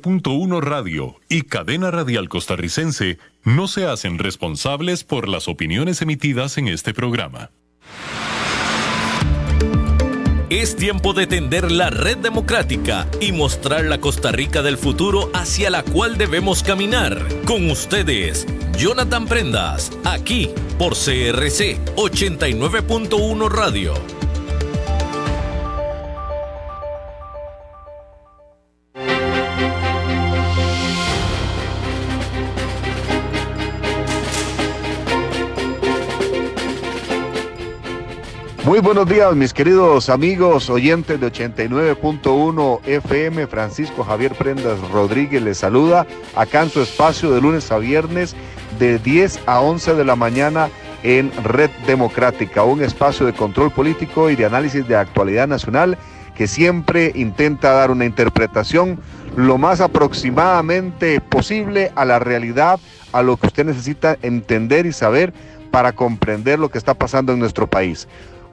Punto Radio y Cadena Radial Costarricense no se hacen responsables por las opiniones emitidas en este programa. Es tiempo de tender la red democrática y mostrar la Costa Rica del futuro hacia la cual debemos caminar. Con ustedes, Jonathan Prendas, aquí por CRC 89.1 Radio. Muy buenos días, mis queridos amigos oyentes de 89.1 FM. Francisco Javier Prendas Rodríguez les saluda acá en su espacio de lunes a viernes de 10 a 11 de la mañana en Red Democrática, un espacio de control político y de análisis de actualidad nacional que siempre intenta dar una interpretación lo más aproximadamente posible a la realidad, a lo que usted necesita entender y saber para comprender lo que está pasando en nuestro país.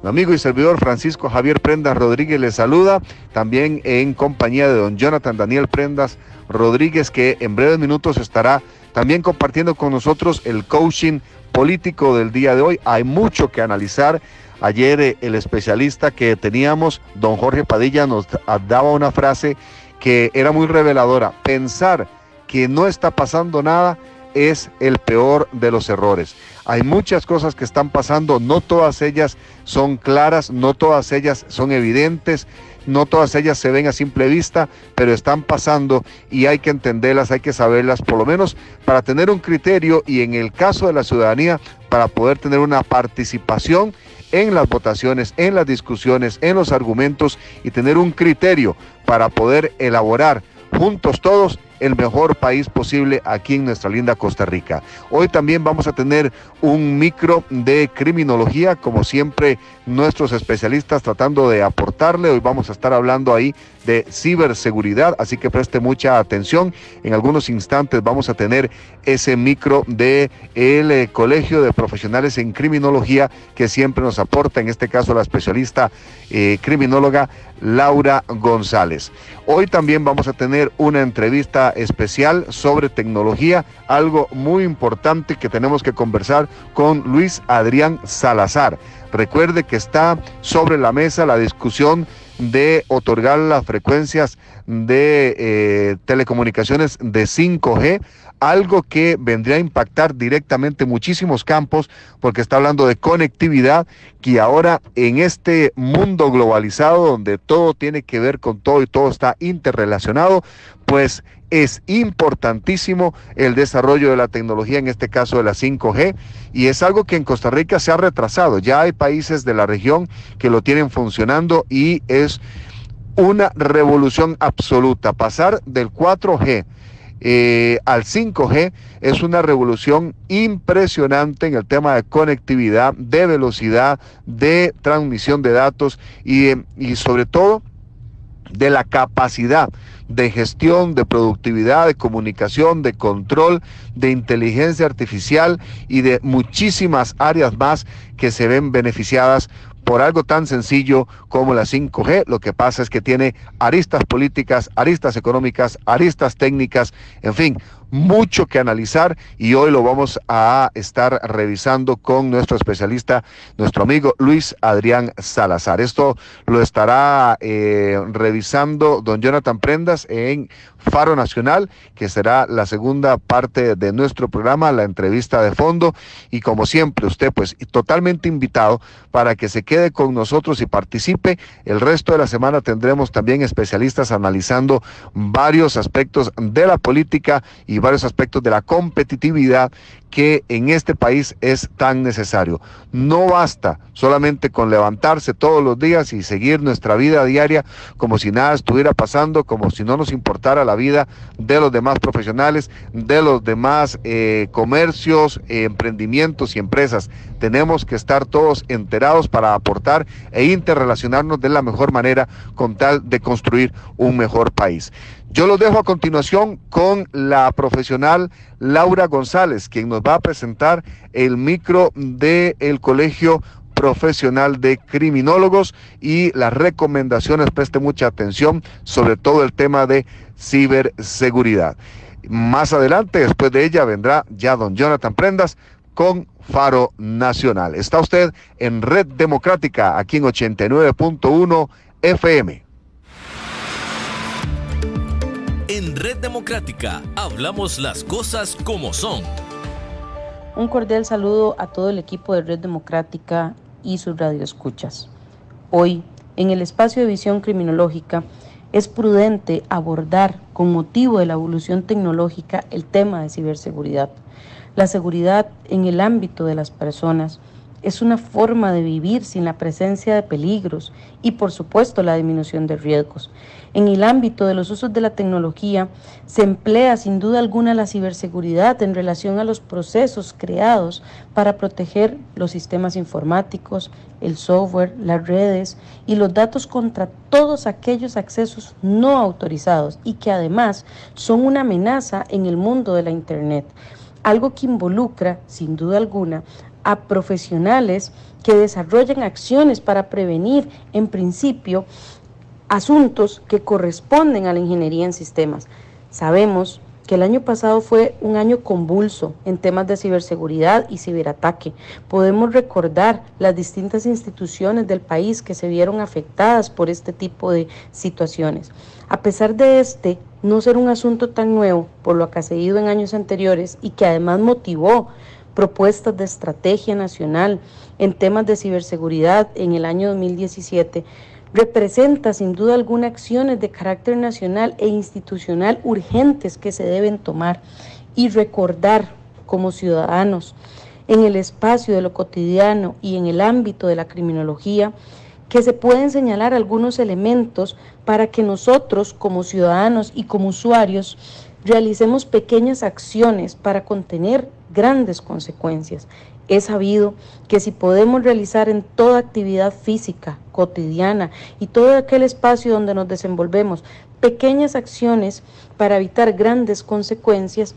Mi amigo y servidor Francisco Javier Prendas Rodríguez les saluda, también en compañía de don Jonathan Daniel Prendas Rodríguez, que en breves minutos estará también compartiendo con nosotros el coaching político del día de hoy. Hay mucho que analizar. Ayer eh, el especialista que teníamos, don Jorge Padilla, nos daba una frase que era muy reveladora. Pensar que no está pasando nada es el peor de los errores. Hay muchas cosas que están pasando, no todas ellas son claras, no todas ellas son evidentes, no todas ellas se ven a simple vista, pero están pasando y hay que entenderlas, hay que saberlas, por lo menos para tener un criterio y en el caso de la ciudadanía, para poder tener una participación en las votaciones, en las discusiones, en los argumentos y tener un criterio para poder elaborar juntos todos el mejor país posible aquí en nuestra linda Costa Rica. Hoy también vamos a tener un micro de criminología, como siempre nuestros especialistas tratando de aportarle. Hoy vamos a estar hablando ahí de ciberseguridad, así que preste mucha atención. En algunos instantes vamos a tener ese micro de el Colegio de Profesionales en Criminología que siempre nos aporta, en este caso la especialista eh, criminóloga Laura González. Hoy también vamos a tener una entrevista especial sobre tecnología, algo muy importante que tenemos que conversar con Luis Adrián Salazar. Recuerde que está sobre la mesa la discusión de otorgar las frecuencias de eh, telecomunicaciones de 5G algo que vendría a impactar directamente muchísimos campos, porque está hablando de conectividad, que ahora en este mundo globalizado donde todo tiene que ver con todo y todo está interrelacionado, pues es importantísimo el desarrollo de la tecnología, en este caso de la 5G, y es algo que en Costa Rica se ha retrasado. Ya hay países de la región que lo tienen funcionando y es una revolución absoluta. Pasar del 4G eh, al 5G es una revolución impresionante en el tema de conectividad, de velocidad, de transmisión de datos y, eh, y sobre todo de la capacidad de gestión, de productividad, de comunicación, de control, de inteligencia artificial y de muchísimas áreas más que se ven beneficiadas por algo tan sencillo como la 5G. Lo que pasa es que tiene aristas políticas, aristas económicas, aristas técnicas, en fin, mucho que analizar y hoy lo vamos a estar revisando con nuestro especialista, nuestro amigo Luis Adrián Salazar. Esto lo estará eh, revisando don Jonathan Prendas en Faro Nacional, que será la segunda parte de nuestro programa, la entrevista de fondo. Y como siempre, usted pues totalmente invitado para que se quede con nosotros y participe. El resto de la semana tendremos también especialistas analizando varios aspectos de la política y varios aspectos de la competitividad que en este país es tan necesario. No basta solamente con levantarse todos los días y seguir nuestra vida diaria como si nada estuviera pasando, como si no nos importara la vida de los demás profesionales, de los demás eh, comercios, emprendimientos y empresas. Tenemos que estar todos enterados para aportar e interrelacionarnos de la mejor manera con tal de construir un mejor país. Yo lo dejo a continuación con la profesional Laura González, quien nos va a presentar el micro del Colegio Profesional de Criminólogos y las recomendaciones. Preste mucha atención sobre todo el tema de ciberseguridad. Más adelante, después de ella, vendrá ya don Jonathan Prendas con Faro Nacional. Está usted en Red Democrática, aquí en 89.1 FM. Red Democrática hablamos las cosas como son. Un cordial saludo a todo el equipo de Red Democrática y sus radioescuchas. Hoy, en el espacio de visión criminológica, es prudente abordar con motivo de la evolución tecnológica el tema de ciberseguridad. La seguridad en el ámbito de las personas es una forma de vivir sin la presencia de peligros y por supuesto la disminución de riesgos. En el ámbito de los usos de la tecnología, se emplea sin duda alguna la ciberseguridad en relación a los procesos creados para proteger los sistemas informáticos, el software, las redes y los datos contra todos aquellos accesos no autorizados y que además son una amenaza en el mundo de la Internet. Algo que involucra, sin duda alguna, a profesionales que desarrollan acciones para prevenir, en principio, asuntos que corresponden a la ingeniería en sistemas. Sabemos que el año pasado fue un año convulso en temas de ciberseguridad y ciberataque. Podemos recordar las distintas instituciones del país que se vieron afectadas por este tipo de situaciones. A pesar de este no ser un asunto tan nuevo por lo seguido en años anteriores y que además motivó propuestas de estrategia nacional en temas de ciberseguridad en el año 2017, representa sin duda alguna acciones de carácter nacional e institucional urgentes que se deben tomar y recordar como ciudadanos en el espacio de lo cotidiano y en el ámbito de la criminología, que se pueden señalar algunos elementos para que nosotros como ciudadanos y como usuarios realicemos pequeñas acciones para contener grandes consecuencias. He sabido que si podemos realizar en toda actividad física, cotidiana y todo aquel espacio donde nos desenvolvemos pequeñas acciones para evitar grandes consecuencias,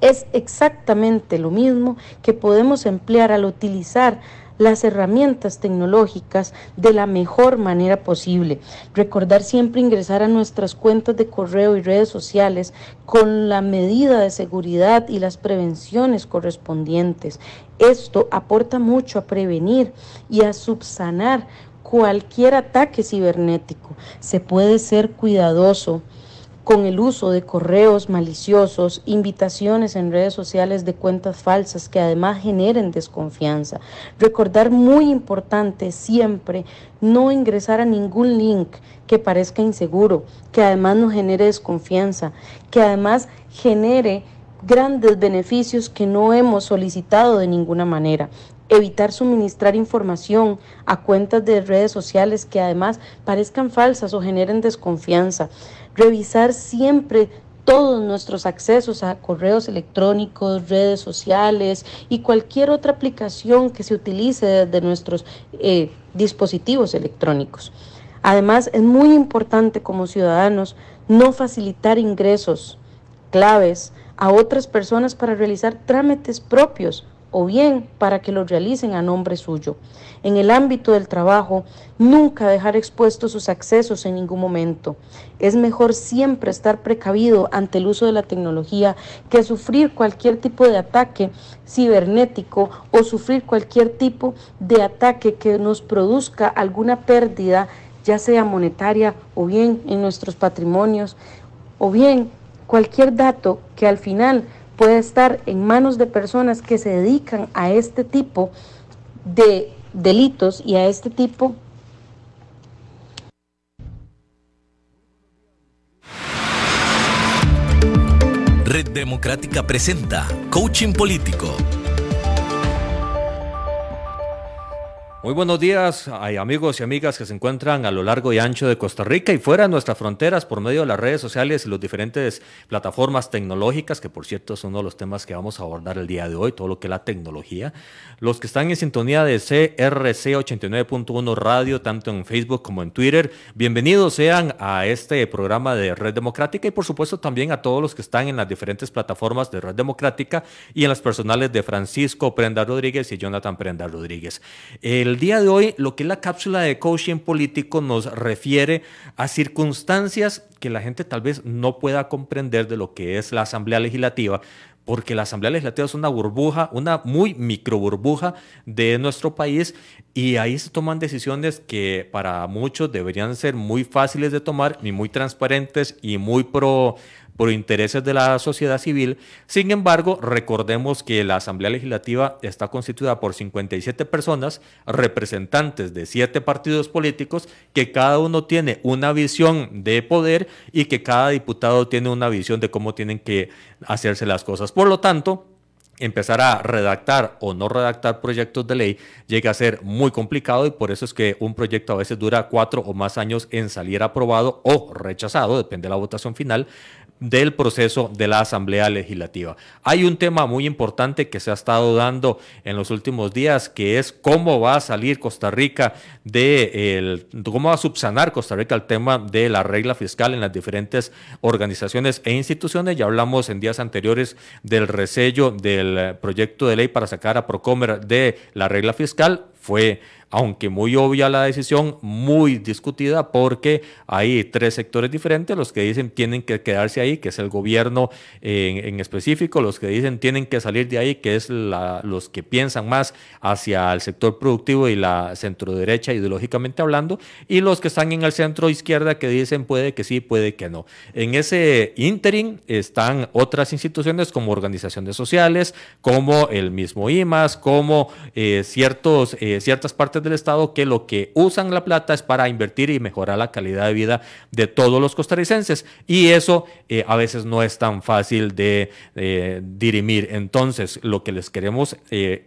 es exactamente lo mismo que podemos emplear al utilizar las herramientas tecnológicas de la mejor manera posible. Recordar siempre ingresar a nuestras cuentas de correo y redes sociales con la medida de seguridad y las prevenciones correspondientes. Esto aporta mucho a prevenir y a subsanar cualquier ataque cibernético. Se puede ser cuidadoso con el uso de correos maliciosos, invitaciones en redes sociales de cuentas falsas que además generen desconfianza. Recordar muy importante siempre no ingresar a ningún link que parezca inseguro, que además nos genere desconfianza, que además genere grandes beneficios que no hemos solicitado de ninguna manera evitar suministrar información a cuentas de redes sociales que además parezcan falsas o generen desconfianza, revisar siempre todos nuestros accesos a correos electrónicos, redes sociales y cualquier otra aplicación que se utilice de nuestros eh, dispositivos electrónicos. Además, es muy importante como ciudadanos no facilitar ingresos claves a otras personas para realizar trámites propios o bien para que lo realicen a nombre suyo. En el ámbito del trabajo, nunca dejar expuestos sus accesos en ningún momento. Es mejor siempre estar precavido ante el uso de la tecnología que sufrir cualquier tipo de ataque cibernético o sufrir cualquier tipo de ataque que nos produzca alguna pérdida, ya sea monetaria o bien en nuestros patrimonios, o bien cualquier dato que al final puede estar en manos de personas que se dedican a este tipo de delitos y a este tipo Red Democrática presenta Coaching Político Muy buenos días, hay amigos y amigas que se encuentran a lo largo y ancho de Costa Rica y fuera de nuestras fronteras por medio de las redes sociales y las diferentes plataformas tecnológicas, que por cierto es uno de los temas que vamos a abordar el día de hoy, todo lo que es la tecnología. Los que están en sintonía de CRC89.1 Radio, tanto en Facebook como en Twitter, bienvenidos sean a este programa de Red Democrática y por supuesto también a todos los que están en las diferentes plataformas de Red Democrática y en las personales de Francisco Prenda Rodríguez y Jonathan Prenda Rodríguez. El el día de hoy lo que es la cápsula de coaching político nos refiere a circunstancias que la gente tal vez no pueda comprender de lo que es la Asamblea Legislativa, porque la Asamblea Legislativa es una burbuja, una muy micro burbuja de nuestro país y ahí se toman decisiones que para muchos deberían ser muy fáciles de tomar y muy transparentes y muy pro por intereses de la sociedad civil. Sin embargo, recordemos que la Asamblea Legislativa está constituida por 57 personas, representantes de siete partidos políticos, que cada uno tiene una visión de poder y que cada diputado tiene una visión de cómo tienen que hacerse las cosas. Por lo tanto, empezar a redactar o no redactar proyectos de ley llega a ser muy complicado y por eso es que un proyecto a veces dura cuatro o más años en salir aprobado o rechazado, depende de la votación final, del proceso de la Asamblea Legislativa. Hay un tema muy importante que se ha estado dando en los últimos días, que es cómo va a salir Costa Rica de el, cómo va a subsanar Costa Rica el tema de la regla fiscal en las diferentes organizaciones e instituciones. Ya hablamos en días anteriores del resello del proyecto de ley para sacar a Procomer de la regla fiscal fue, aunque muy obvia la decisión, muy discutida porque hay tres sectores diferentes, los que dicen tienen que quedarse ahí, que es el gobierno eh, en, específico, los que dicen tienen que salir de ahí, que es los que piensan más hacia el sector productivo y la centro derecha ideológicamente hablando, y los que están en el centro izquierda que dicen puede que sí, puede que no. En ese interim están otras instituciones como organizaciones sociales, como el mismo IMAS, como eh, ciertos... Eh, eh, ciertas partes del Estado que lo que usan la plata es para invertir y mejorar la calidad de vida de todos los costarricenses. Y eso eh, a veces no es tan fácil de eh, dirimir. Entonces, lo que les queremos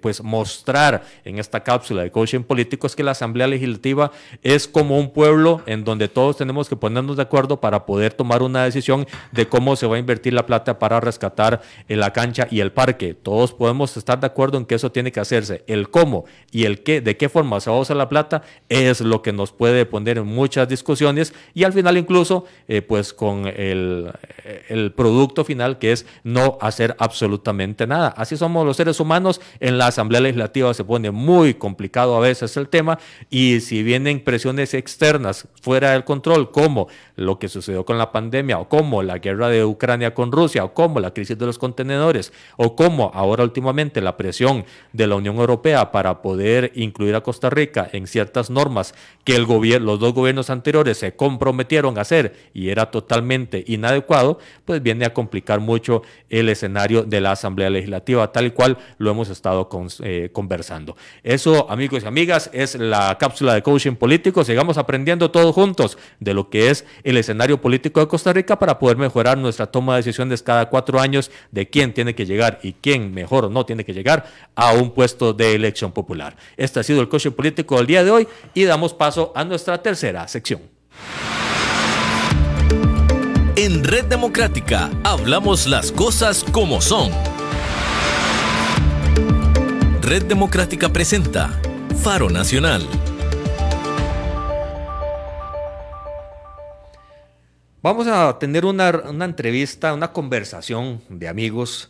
pues mostrar en esta cápsula de coaching político es que la Asamblea Legislativa es como un pueblo en donde todos tenemos que ponernos de acuerdo para poder tomar una decisión de cómo se va a invertir la plata para rescatar la cancha y el parque. Todos podemos estar de acuerdo en que eso tiene que hacerse. El cómo y el qué de qué forma se va a usar la plata es lo que nos puede poner en muchas discusiones y al final incluso eh, pues con el, eh, el, producto final que es no hacer absolutamente nada. Así somos los seres humanos, en la Asamblea Legislativa se pone muy complicado a veces el tema y si vienen presiones externas fuera del control como lo que sucedió con la pandemia o como la guerra de Ucrania con Rusia o como la crisis de los contenedores o como ahora últimamente la presión de la Unión Europea para poder incluir a Costa Rica en ciertas normas que los dos gobiernos anteriores se comprometieron a hacer y era totalmente inadecuado, pues viene a complicar mucho el escenario de la Asamblea Legislativa, tal cual lo hemos estado eh, conversando. Eso, amigos y amigas, es la cápsula de coaching político. Sigamos aprendiendo todos juntos de lo que es el escenario político de Costa Rica para poder mejorar nuestra toma de decisiones cada cuatro años de quién tiene que llegar y quién mejor o no tiene que llegar a un puesto de elección popular. Esta ha sido el coche político del día de hoy y damos paso a nuestra tercera sección. En Red Democrática hablamos las cosas como son. Red Democrática presenta Faro Nacional. Vamos a tener una, una entrevista, una conversación de amigos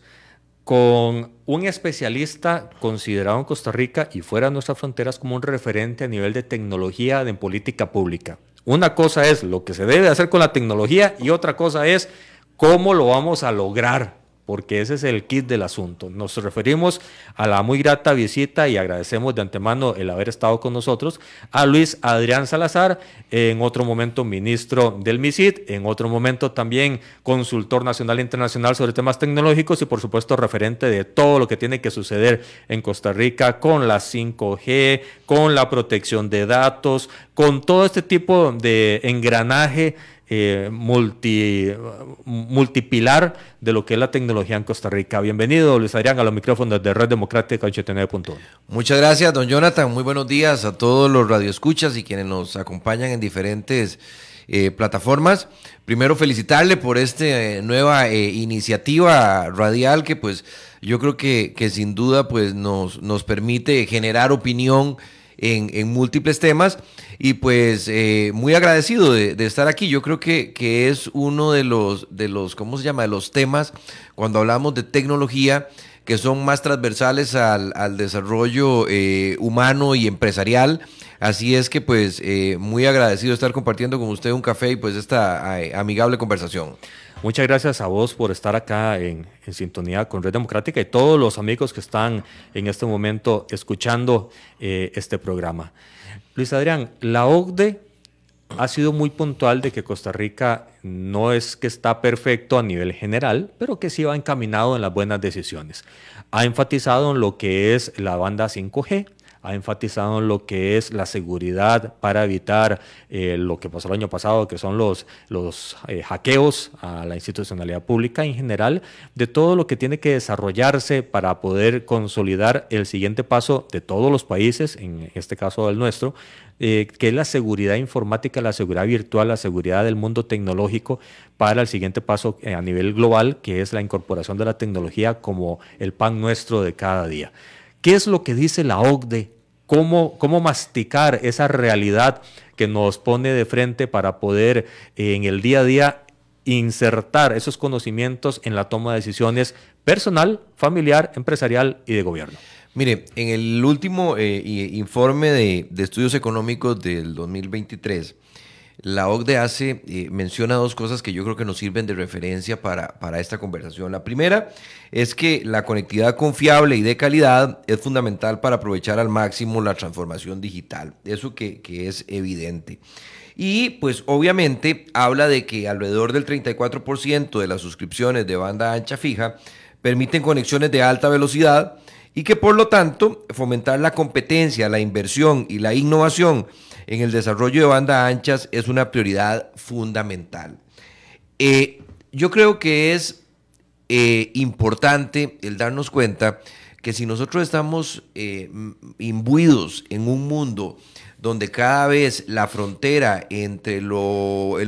con un especialista considerado en Costa Rica y fuera de nuestras fronteras como un referente a nivel de tecnología en política pública. Una cosa es lo que se debe hacer con la tecnología y otra cosa es cómo lo vamos a lograr porque ese es el kit del asunto. Nos referimos a la muy grata visita y agradecemos de antemano el haber estado con nosotros a Luis Adrián Salazar, en otro momento ministro del MISID, en otro momento también consultor nacional e internacional sobre temas tecnológicos y por supuesto referente de todo lo que tiene que suceder en Costa Rica con la 5G, con la protección de datos, con todo este tipo de engranaje eh, multi, multipilar de lo que es la tecnología en Costa Rica. Bienvenido, Luis Adrián, a los micrófonos de Red Democrática 89.1. Muchas gracias, don Jonathan. Muy buenos días a todos los radioescuchas y quienes nos acompañan en diferentes eh, plataformas. Primero felicitarle por esta eh, nueva iniciativa radial que pues yo creo que, que sin duda pues nos, nos permite generar opinión en, múltiples temas y pues eh, muy agradecido de, estar aquí. Yo creo que, que es uno de los, de los, ¿cómo se llama?, los temas cuando hablamos de tecnología que son más transversales al, desarrollo eh, humano y empresarial. Así es que pues eh, muy agradecido de estar compartiendo con usted un café y pues esta amigable conversación. Muchas gracias a vos por estar acá en, sintonía con Red Democrática y todos los amigos que están en este momento escuchando eh, este programa. Luis Adrián, la OCDE ha sido muy puntual de que Costa Rica no es que está perfecto a nivel general, pero que sí va encaminado en las buenas decisiones. Ha enfatizado en lo que es la banda 5G, ha enfatizado lo que es la seguridad para evitar eh, lo que pasó el año pasado, que son los, los eh, hackeos a la institucionalidad pública en general, de todo lo que tiene que desarrollarse para poder consolidar el siguiente paso de todos los países, en este caso el nuestro, eh, que es la seguridad informática, la seguridad virtual, la seguridad del mundo tecnológico para el siguiente paso a nivel global, que es la incorporación de la tecnología como el pan nuestro de cada día. ¿Qué es lo que dice la OCDE cómo, masticar esa realidad que nos pone de frente para poder eh, en el día a día insertar esos conocimientos en la toma de decisiones personal, familiar, empresarial y de gobierno. Mire, en el último eh, informe de, de estudios económicos del 2023, la OCDE hace, eh, menciona dos cosas que yo creo que nos sirven de referencia para, esta conversación. La primera es que la conectividad confiable y de calidad es fundamental para aprovechar al máximo la transformación digital. Eso que, que es evidente. Y pues obviamente habla de que alrededor del 34% de las suscripciones de banda ancha fija permiten conexiones de alta velocidad y que por lo tanto fomentar la competencia, la inversión y la innovación en el desarrollo de banda anchas es una prioridad fundamental. Eh, yo creo que es eh, importante el darnos cuenta que si nosotros estamos eh, imbuidos en un mundo donde cada vez la frontera entre el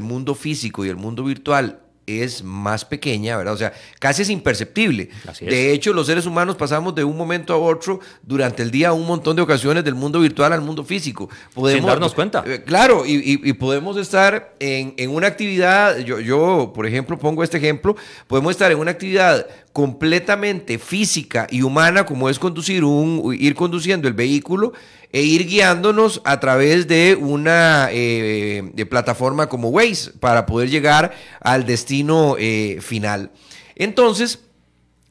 mundo físico y el mundo virtual es más pequeña, ¿verdad? O sea, casi es imperceptible. De hecho, los seres humanos pasamos de un momento a otro durante el día un montón de ocasiones del mundo virtual al mundo físico. Podemos, darnos cuenta. Eh, claro, y, podemos estar en, una actividad, yo, yo, por ejemplo pongo este ejemplo, podemos estar en una actividad completamente física y humana como es conducir un, ir conduciendo el vehículo e ir guiándonos a través de una eh, plataforma como Waze para poder llegar al destino eh, final. Entonces,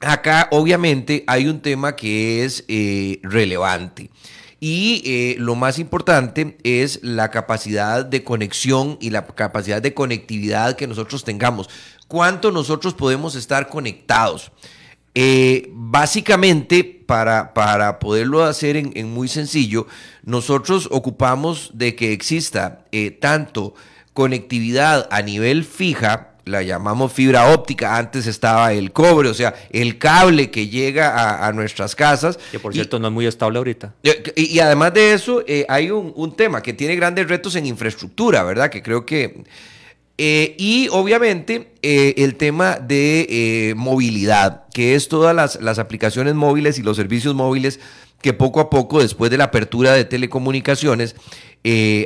acá obviamente hay un tema que es eh, relevante. Y lo más importante es la capacidad de conexión y la capacidad de conectividad que nosotros tengamos. ¿Cuánto nosotros podemos estar conectados? Eh, básicamente, para, para, poderlo hacer en, muy sencillo, nosotros ocupamos de que exista eh, tanto conectividad a nivel fija, la llamamos fibra óptica, antes estaba el cobre, o sea, el cable que llega a, nuestras casas. Que por cierto no es muy estable ahorita. Eh, y, además de eso, hay un, un, tema que tiene grandes retos en infraestructura, ¿verdad? Que creo que eh, y obviamente eh, el tema de eh, movilidad, que es todas las, las, aplicaciones móviles y los servicios móviles que poco a poco, después de la apertura de telecomunicaciones,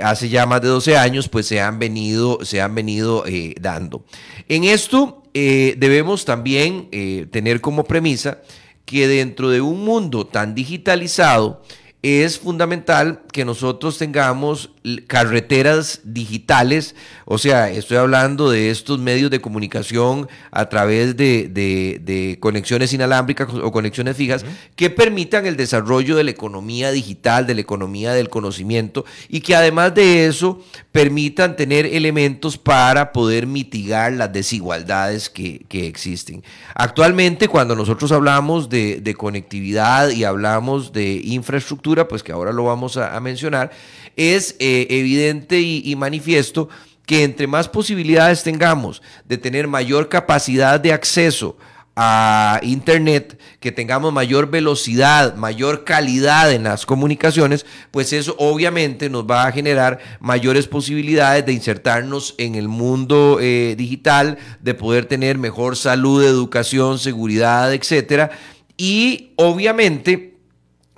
hace ya más de 12 años, pues se han venido, se han venido dando. En esto debemos también tener como premisa que dentro de un mundo tan digitalizado, es fundamental que nosotros tengamos carreteras digitales, o sea, estoy hablando de estos medios de comunicación a través de, conexiones inalámbricas o conexiones fijas que permitan el desarrollo de la economía digital, de la economía del conocimiento y que además de eso permitan tener elementos para poder mitigar las desigualdades que, existen. Actualmente, cuando nosotros hablamos de conectividad y hablamos de infraestructura, pues que ahora lo vamos a, mencionar, es eh, evidente y, manifiesto que entre más posibilidades tengamos de tener mayor capacidad de acceso, a Internet, que tengamos mayor velocidad, mayor calidad en las comunicaciones, pues eso obviamente nos va a generar mayores posibilidades de insertarnos en el mundo eh, digital, de poder tener mejor salud, educación, seguridad, etcétera. Y obviamente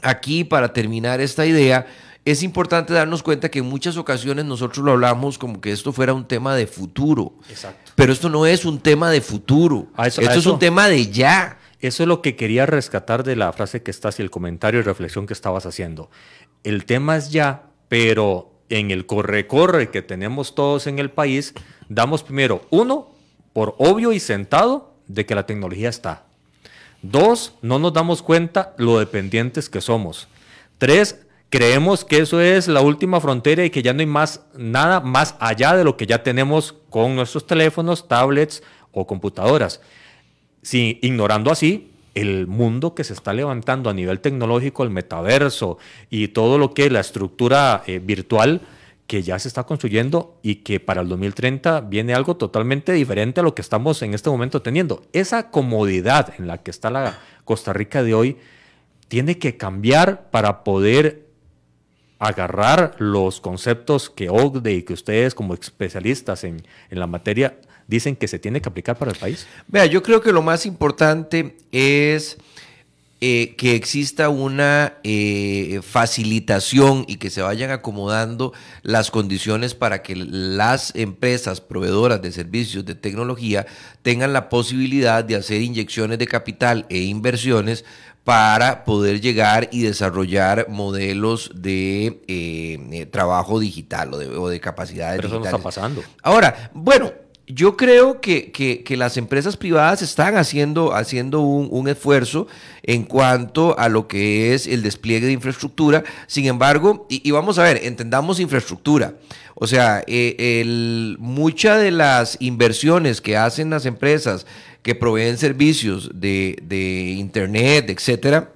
aquí para terminar esta idea, es importante darnos cuenta que en muchas ocasiones nosotros lo hablamos como que esto fuera un tema de futuro. Exacto. Pero esto no es un tema de futuro. esto es un tema de ya. Eso es lo que quería rescatar de la frase que estás y el comentario y reflexión que estabas haciendo. El tema es ya, pero en el corre-corre que tenemos todos en el país, damos primero, uno, por obvio y sentado, de que la tecnología está. Dos, no nos damos cuenta lo dependientes que somos. Tres, creemos que eso es la última frontera y que ya no hay más nada más allá de lo que ya tenemos con nuestros teléfonos, tablets o computadoras. ignorando así el mundo que se está levantando a nivel tecnológico, el metaverso y todo lo que es la estructura eh, virtual, que ya se está construyendo y que para el 2030 viene algo totalmente diferente a lo que estamos en este momento teniendo. Esa comodidad en la que está la Costa Rica de hoy tiene que cambiar para poder agarrar los conceptos que Ogde y que ustedes como especialistas en, en la materia dicen que se tiene que aplicar para el país. Vea, yo creo que lo más importante es eh, que exista una eh, facilitación y que se vayan acomodando las condiciones para que las empresas proveedoras de servicios de tecnología tengan la posibilidad de hacer inyecciones de capital e inversiones para poder llegar y desarrollar modelos de eh, trabajo digital o de, o de capacidades Pero Eso no está pasando. Ahora, bueno, yo creo que, las empresas privadas están haciendo, haciendo un, esfuerzo en cuanto a lo que es el despliegue de infraestructura. Sin embargo, y, vamos a ver, entendamos infraestructura. O sea, eh, el, muchas de las inversiones que hacen las empresas que proveen servicios de, de Internet, etcétera,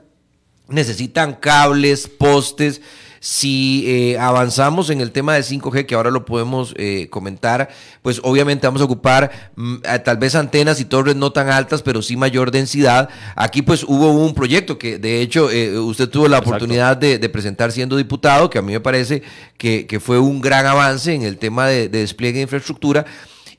necesitan cables, postes si eh, avanzamos en el tema de 5G, que ahora lo podemos eh, comentar, pues obviamente vamos a ocupar mm, tal vez antenas y torres no tan altas, pero sí mayor densidad. Aquí pues hubo un proyecto que de hecho eh, usted tuvo la oportunidad de, presentar siendo diputado, que a mí me parece que, fue un gran avance en el tema de, despliegue de infraestructura.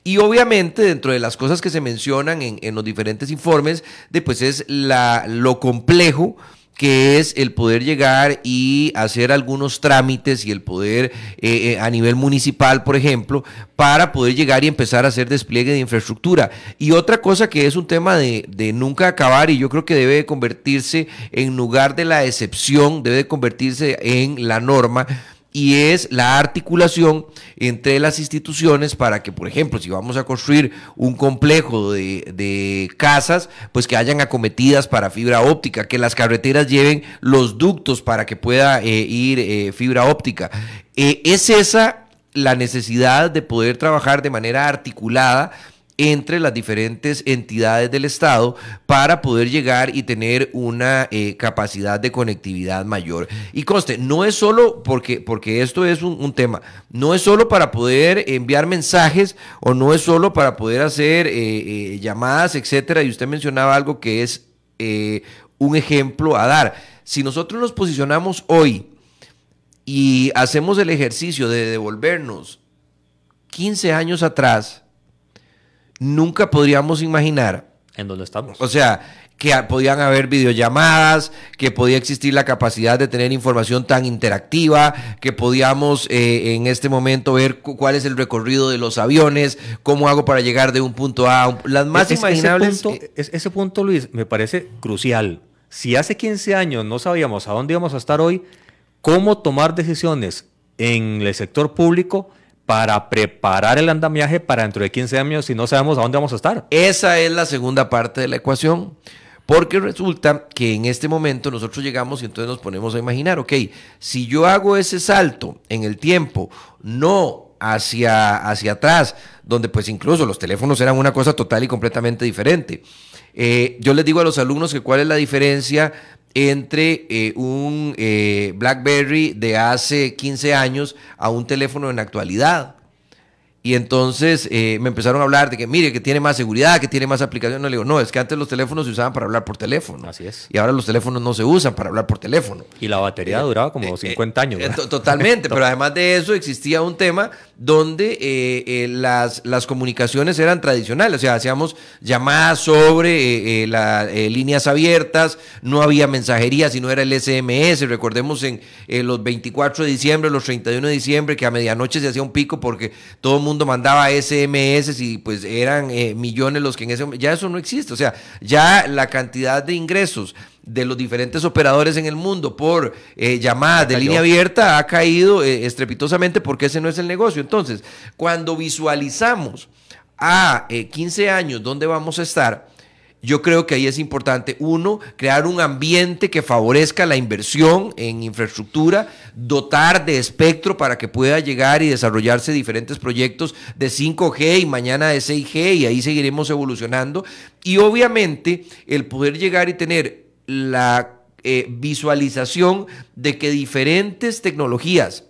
Y obviamente dentro de las cosas que se mencionan en, los diferentes informes, de, pues es la, lo complejo que es el poder llegar y hacer algunos trámites y el poder eh, eh, a nivel municipal, por ejemplo, para poder llegar y empezar a hacer despliegue de infraestructura. Y otra cosa que es un tema de, de nunca acabar y yo creo que debe convertirse en lugar de la excepción, debe convertirse en la norma y es la articulación entre las instituciones para que, por ejemplo, si vamos a construir un complejo de, casas, pues que hayan acometidas para fibra óptica, que las carreteras lleven los ductos para que pueda eh, ir eh, fibra óptica. Eh, es esa la necesidad de poder trabajar de manera articulada entre las diferentes entidades del Estado para poder llegar y tener una eh, capacidad de conectividad mayor. Y conste, no es solo porque, porque esto es un, tema, no es solo para poder enviar mensajes o no es solo para poder hacer eh, eh, llamadas, etcétera. Y usted mencionaba algo que es un ejemplo a dar. Si nosotros nos posicionamos hoy y hacemos el ejercicio de devolvernos 15 años atrás, nunca podríamos imaginar. En dónde estamos. O sea, que podían haber videollamadas, que podía existir la capacidad de tener información tan interactiva, que podíamos eh, en este momento ver cuál es el recorrido de los aviones, cómo hago para llegar de un punto A a un Las más imaginables. punto, es, ese punto, Luis, me parece crucial. Si hace 15 años no sabíamos a dónde íbamos a estar hoy, cómo tomar decisiones en el sector público para preparar el andamiaje para dentro de 15 años si no sabemos a dónde vamos a estar. Esa es la segunda parte de la ecuación. Porque resulta que en este momento nosotros llegamos y entonces nos ponemos a imaginar, ok, si yo hago ese salto en el tiempo, no hacia, hacia atrás, donde pues incluso los teléfonos eran una cosa total y completamente diferente. Eh, yo les digo a los alumnos que cuál es la diferencia entre eh, un eh, BlackBerry de hace 15 años a un teléfono en actualidad. Y entonces eh, me empezaron a hablar de que, mire, que tiene más seguridad, que tiene más aplicaciones. No le digo, no, es que antes los teléfonos se usaban para hablar por teléfono. Así es. Y ahora los teléfonos no se usan para hablar por teléfono. Y la batería eh, duraba como 50 eh, años. totalmente, pero además de eso existía un tema donde las, las comunicaciones eran tradicionales. O sea, hacíamos llamadas sobre las líneas abiertas, no había mensajería, sino era el SMS. Recordemos en los 24 de diciembre, los 31 de diciembre, que a medianoche se hacía un pico porque todo el mundo mundo mandaba SMS y pues eran eh, millones los que en ese momento, ya eso no existe, o sea, ya la cantidad de ingresos de los diferentes operadores en el mundo por eh, llamadas de línea abierta ha caído eh, estrepitosamente porque ese no es el negocio. Entonces, cuando visualizamos a 15 años dónde vamos a estar, yo creo que ahí es importante, uno, crear un ambiente que favorezca la inversión en infraestructura, dotar de espectro para que pueda llegar y desarrollarse diferentes proyectos de 5G y mañana de 6G y ahí seguiremos evolucionando. Y obviamente el poder llegar y tener la eh, visualización de que diferentes tecnologías,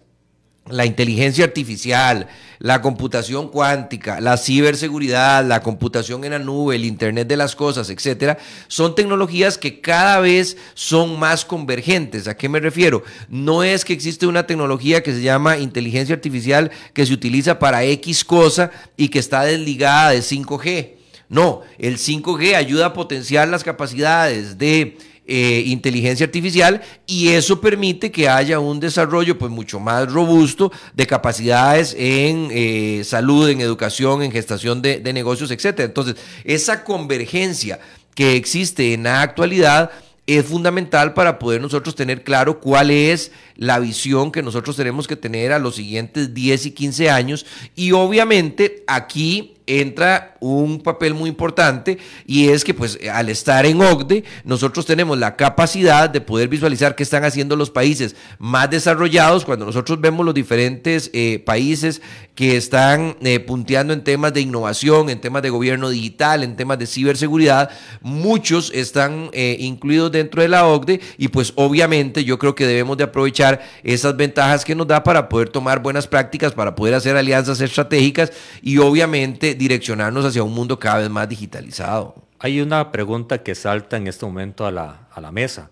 la inteligencia artificial, la computación cuántica, la ciberseguridad, la computación en la nube, el Internet de las cosas, etcétera, son tecnologías que cada vez son más convergentes. ¿A qué me refiero? No es que existe una tecnología que se llama inteligencia artificial que se utiliza para X cosa y que está desligada de 5G. No, el 5G ayuda a potenciar las capacidades de eh, inteligencia artificial y eso permite que haya un desarrollo pues mucho más robusto de capacidades en eh, salud, en educación, en gestación de, de negocios, etcétera. Entonces, esa convergencia que existe en la actualidad es fundamental para poder nosotros tener claro cuál es la visión que nosotros tenemos que tener a los siguientes 10 y 15 años. Y obviamente aquí entra un papel muy importante y es que pues al estar en OCDE nosotros tenemos la capacidad de poder visualizar qué están haciendo los países más desarrollados cuando nosotros vemos los diferentes eh, países que están eh, punteando en temas de innovación, en temas de gobierno digital, en temas de ciberseguridad, muchos están eh, incluidos dentro de la OCDE y pues obviamente yo creo que debemos de aprovechar esas ventajas que nos da para poder tomar buenas prácticas, para poder hacer alianzas estratégicas y obviamente direccionarnos hacia un mundo cada vez más digitalizado. Hay una pregunta que salta en este momento a la, a la mesa.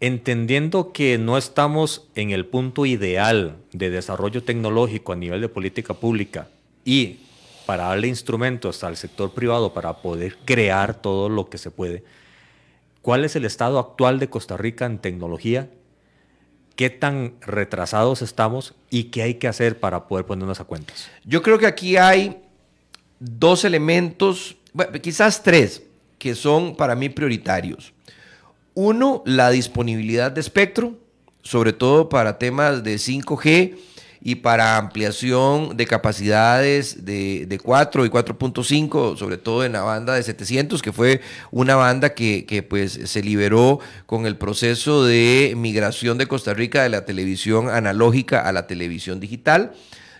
Entendiendo que no estamos en el punto ideal de desarrollo tecnológico a nivel de política pública y para darle instrumentos al sector privado para poder crear todo lo que se puede, ¿cuál es el estado actual de Costa Rica en tecnología qué tan retrasados estamos y qué hay que hacer para poder ponernos a cuentas. Yo creo que aquí hay dos elementos, quizás tres, que son para mí prioritarios. Uno, la disponibilidad de espectro, sobre todo para temas de 5G y para ampliación de capacidades de, 4 y 4.5, sobre todo en la banda de 700, que fue una banda que, pues se liberó con el proceso de migración de Costa Rica de la televisión analógica a la televisión digital.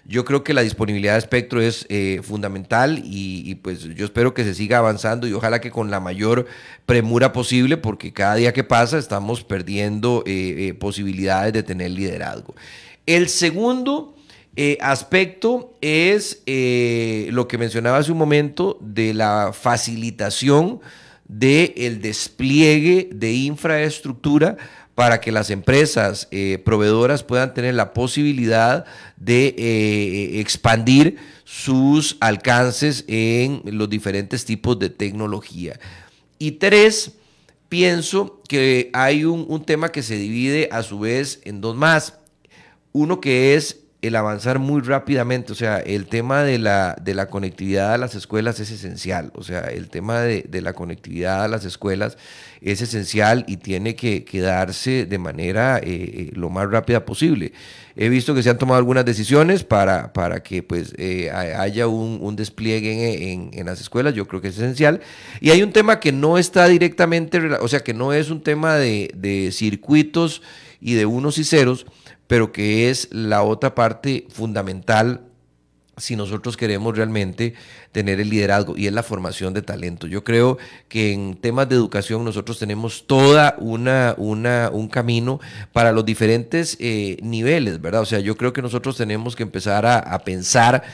Yo creo que la disponibilidad de espectro es eh, fundamental y, pues yo espero que se siga avanzando y ojalá que con la mayor premura posible porque cada día que pasa estamos perdiendo eh, eh, posibilidades de tener liderazgo. El segundo eh, aspecto es eh, lo que mencionaba hace un momento de la facilitación del el despliegue de infraestructura para que las empresas eh, proveedoras puedan tener la posibilidad de expandir sus alcances en los diferentes tipos de tecnología. Y tres, pienso que hay un tema que se divide a su vez en dos más. Uno que es el avanzar muy rápidamente, o sea, el tema de la, de la conectividad a las escuelas es esencial, o sea, el tema de, la conectividad a las escuelas es esencial y tiene que, quedarse de manera eh, eh, lo más rápida posible. He visto que se han tomado algunas decisiones para, que pues eh, haya un, despliegue en, las escuelas, yo creo que es esencial. Y hay un tema que no está directamente, o sea, que no es un tema de circuitos y de unos y ceros, pero que es la otra parte fundamental si nosotros queremos realmente tener el liderazgo y es la formación de talento. Yo creo que en temas de educación nosotros tenemos toda una, una un camino para los diferentes eh, niveles, ¿verdad? O sea, yo creo que nosotros tenemos que empezar a pensar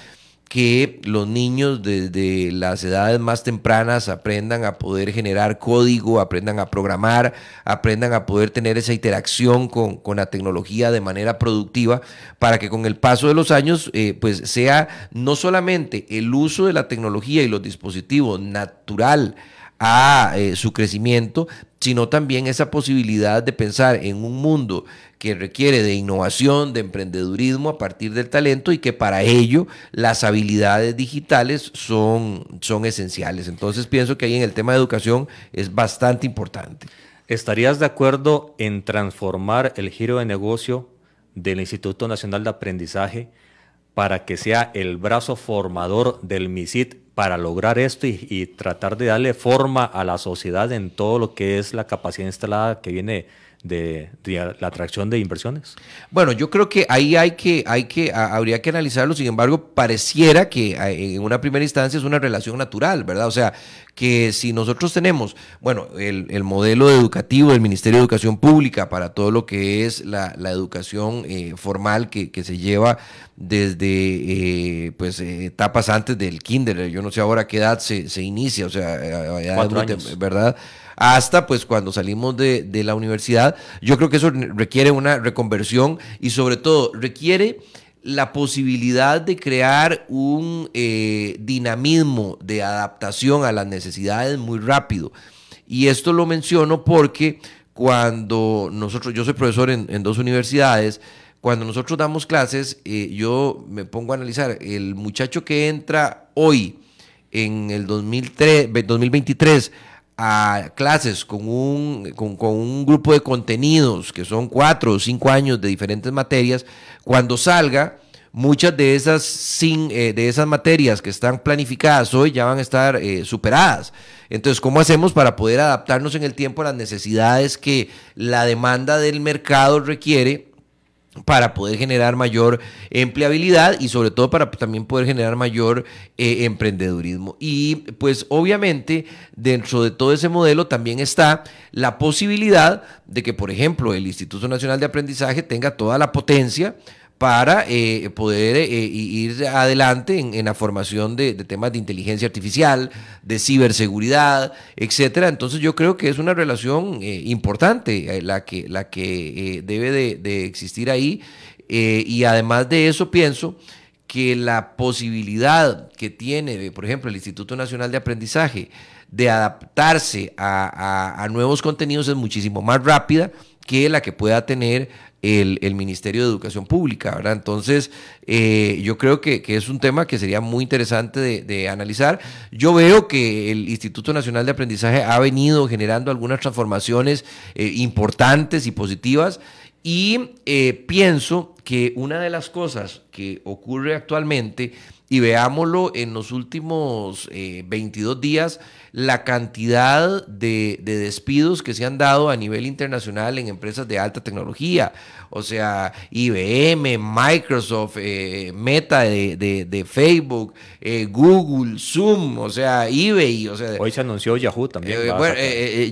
que los niños desde las edades más tempranas aprendan a poder generar código, aprendan a programar, aprendan a poder tener esa interacción con, la tecnología de manera productiva para que con el paso de los años eh, pues sea no solamente el uso de la tecnología y los dispositivos natural a eh, su crecimiento, sino también esa posibilidad de pensar en un mundo que requiere de innovación, de emprendedurismo a partir del talento y que para ello las habilidades digitales son, son esenciales. Entonces pienso que ahí en el tema de educación es bastante importante. ¿Estarías de acuerdo en transformar el giro de negocio del Instituto Nacional de Aprendizaje para que sea el brazo formador del MISIT para lograr esto y, tratar de darle forma a la sociedad en todo lo que es la capacidad instalada que viene de, la atracción de inversiones? Bueno, yo creo que ahí hay que, hay que, habría que analizarlo, sin embargo, pareciera que en una primera instancia es una relación natural, ¿verdad? O sea, que si nosotros tenemos, bueno, el, el modelo educativo del Ministerio de Educación Pública para todo lo que es la, educación eh, formal que, se lleva desde eh, pues eh, etapas antes del kinder, yo no sé ahora qué edad se, se inicia, o sea, Cuatro años. ¿verdad? hasta pues cuando salimos de, la universidad. Yo creo que eso requiere una reconversión y sobre todo requiere la posibilidad de crear un eh, dinamismo de adaptación a las necesidades muy rápido. Y esto lo menciono porque cuando nosotros, yo soy profesor en, dos universidades, cuando nosotros damos clases, eh, yo me pongo a analizar, el muchacho que entra hoy en el 2003, 2023 a clases con un, con, un grupo de contenidos que son cuatro o cinco años de diferentes materias, cuando salga, muchas de esas, eh, de esas materias que están planificadas hoy ya van a estar eh, superadas. Entonces, ¿cómo hacemos para poder adaptarnos en el tiempo a las necesidades que la demanda del mercado requiere? para poder generar mayor empleabilidad y sobre todo para también poder generar mayor eh, emprendedurismo. Y pues obviamente dentro de todo ese modelo también está la posibilidad de que, por ejemplo, el Instituto Nacional de Aprendizaje tenga toda la potencia para eh, poder eh, ir adelante en, la formación de, temas de inteligencia artificial, de ciberseguridad, etcétera. Entonces yo creo que es una relación eh, importante la que, la que debe de, existir ahí. y además de eso pienso que la posibilidad que tiene, por ejemplo, el Instituto Nacional de Aprendizaje de adaptarse a, a nuevos contenidos es muchísimo más rápida que la que pueda tener el, Ministerio de Educación Pública, ¿verdad? Entonces, eh, yo creo que, es un tema que sería muy interesante de, analizar. Yo veo que el Instituto Nacional de Aprendizaje ha venido generando algunas transformaciones eh, importantes y positivas y eh, pienso que una de las cosas que ocurre actualmente y veámoslo en los últimos 22 eh, días, la cantidad de, despidos que se han dado a nivel internacional en empresas de alta tecnología, o sea, IBM, Microsoft, eh, Meta de, de, Facebook, eh, Google, Zoom, o sea, eBay, o sea... Hoy se anunció Yahoo también.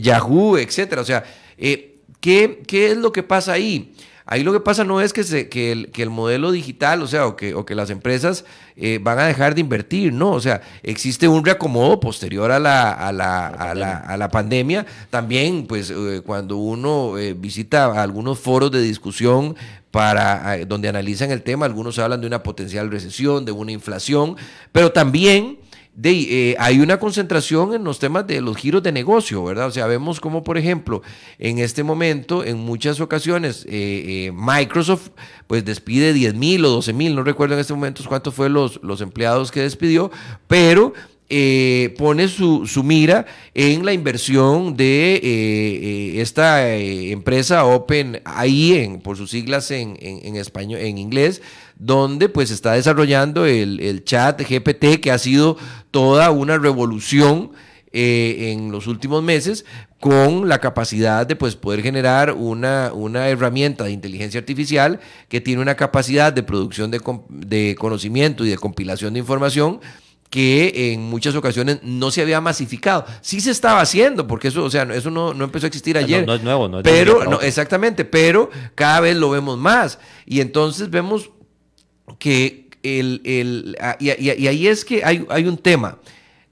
Yahoo, etcétera, o sea... ¿qué, ¿Qué es lo que pasa ahí? Ahí lo que pasa no es que, se, que, el, modelo digital, o sea, o que, las empresas eh, van a dejar de invertir, no, o sea, existe un reacomodo posterior a la, a la, pandemia. También, pues, eh, cuando uno eh, visita algunos foros de discusión para, donde analizan el tema, algunos hablan de una potencial recesión, de una inflación, pero también eh, hay una concentración en los temas de los giros de negocio, ¿verdad? O sea, vemos como, por ejemplo, en este momento, en muchas ocasiones, eh, eh, Microsoft pues despide 10 mil o 12 mil, no recuerdo en este momento cuántos fueron los, los empleados que despidió, pero... pone su, su, mira en la inversión de esta empresa Open ahí e por sus siglas español, en inglés, donde pues está desarrollando el, chat GPT, que ha sido toda una revolución eh, en los últimos meses con la capacidad de pues, poder generar una, una, herramienta de inteligencia artificial que tiene una capacidad de producción de, conocimiento y de compilación de información que en muchas ocasiones no se había masificado. Sí se estaba haciendo, porque eso, o sea, eso no, empezó a existir ah, ayer. No, es nuevo, no Pero, no, exactamente, pero cada vez lo vemos más. Y entonces vemos que el, el y, ahí es que hay, un tema.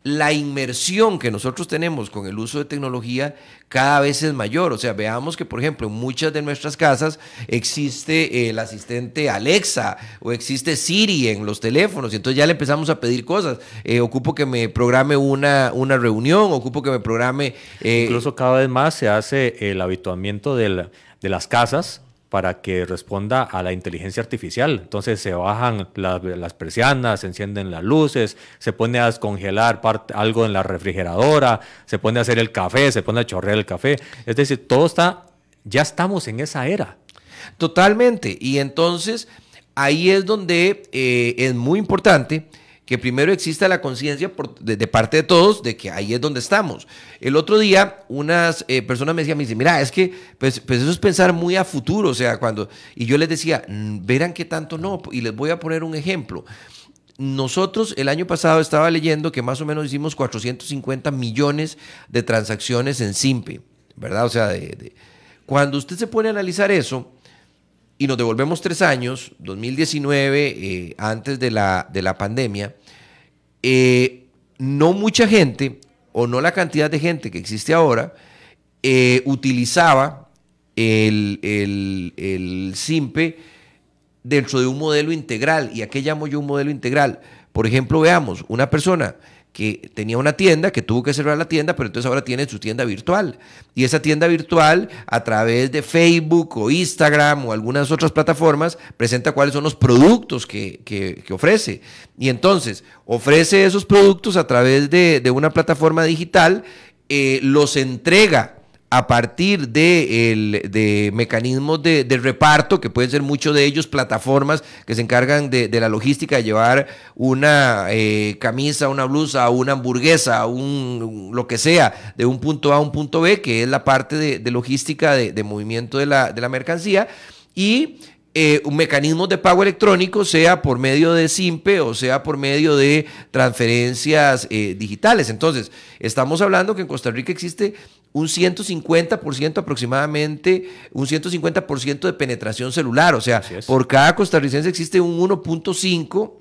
La inmersión que nosotros tenemos con el uso de tecnología cada vez es mayor. O sea, veamos que, por ejemplo, en muchas de nuestras casas existe el asistente Alexa o existe Siri en los teléfonos. Y entonces ya le empezamos a pedir cosas. Eh, ocupo que me programe una, reunión, ocupo que me programe... Eh, Incluso cada vez más se hace el habituamiento de las casas para que responda a la inteligencia artificial. Entonces se bajan las, persianas, se encienden las luces, se pone a descongelar algo en la refrigeradora, se pone a hacer el café, se pone a chorrear el café. Es decir, todo está, ya estamos en esa era. Totalmente. Y entonces ahí es donde eh, es muy importante que primero exista la conciencia de, parte de todos de que ahí es donde estamos. El otro día, unas eh, personas me decían, me mira, es que pues, pues, eso es pensar muy a futuro, o sea, cuando... Y yo les decía, mm, verán qué tanto no, y les voy a poner un ejemplo. Nosotros el año pasado estaba leyendo que más o menos hicimos 450 millones de transacciones en Simpe, ¿verdad? O sea, cuando usted se pone a analizar eso, y nos devolvemos tres años, 2019, eh, antes de la, pandemia, eh, no mucha gente, o no la cantidad de gente que existe ahora, eh, utilizaba el, el, el SIMPE dentro de un modelo integral. ¿Y a qué llamo yo un modelo integral? Por ejemplo, veamos, una persona que tenía una tienda, que tuvo que cerrar la tienda, pero entonces ahora tiene su tienda virtual. Y esa tienda virtual, a través de Facebook o Instagram o algunas otras plataformas, presenta cuáles son los productos que, ofrece. Y entonces ofrece esos productos a través de, una plataforma digital, eh, los entrega a partir de, mecanismos de, reparto, que pueden ser muchos de ellos, plataformas que se encargan de, la logística, de llevar una eh, camisa, una blusa, una hamburguesa, un, lo que sea, de un punto A a un punto B, que es la parte de, logística de, movimiento de la, mercancía, y eh, un mecanismo de pago electrónico, sea por medio de SIMPE o sea por medio de transferencias eh, digitales. Entonces, estamos hablando que en Costa Rica existe un 150% aproximadamente, un 150% de penetración celular. O sea, por cada costarricense existe un 1.5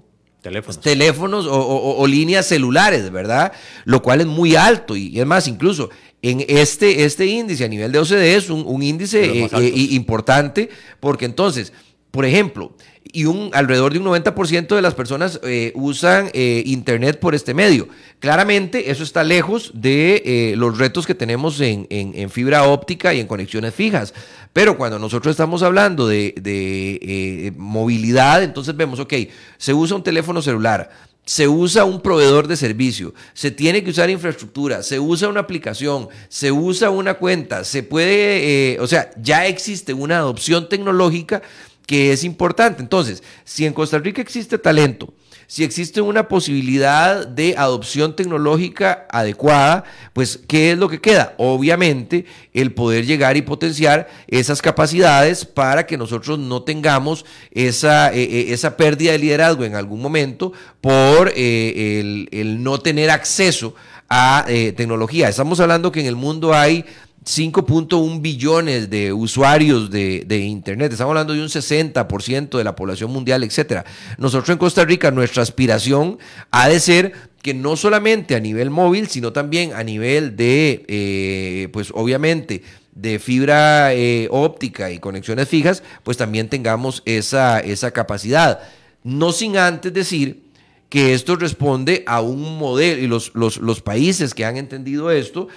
Teléfonos. o, líneas celulares, ¿verdad? Lo cual es muy alto y, es más, incluso en este, este índice a nivel de OCDE es un, índice eh, eh, importante porque entonces por ejemplo, y un, alrededor de un 90% de las personas eh, usan eh, Internet por este medio. Claramente eso está lejos de eh, los retos que tenemos en, fibra óptica y en conexiones fijas. Pero cuando nosotros estamos hablando de, movilidad, entonces vemos, ok, se usa un teléfono celular, se usa un proveedor de servicio, se tiene que usar infraestructura, se usa una aplicación, se usa una cuenta, se puede, o sea, ya existe una adopción tecnológica que es importante. Entonces, si en Costa Rica existe talento, si existe una posibilidad de adopción tecnológica adecuada, pues ¿qué es lo que queda? Obviamente, el poder llegar y potenciar esas capacidades para que nosotros no tengamos esa, eh, eh, esa pérdida de liderazgo en algún momento por eh, el, no tener acceso a tecnología. Estamos hablando que en el mundo hay 5.1 billones de usuarios de, Internet, estamos hablando de un 60% de la población mundial, etcétera. Nosotros en Costa Rica, nuestra aspiración ha de ser que no solamente a nivel móvil, sino también a nivel de, eh, pues obviamente, de fibra eh, óptica y conexiones fijas, pues también tengamos esa, esa capacidad. No sin antes decir que esto responde a un modelo, y los, los, países que han entendido esto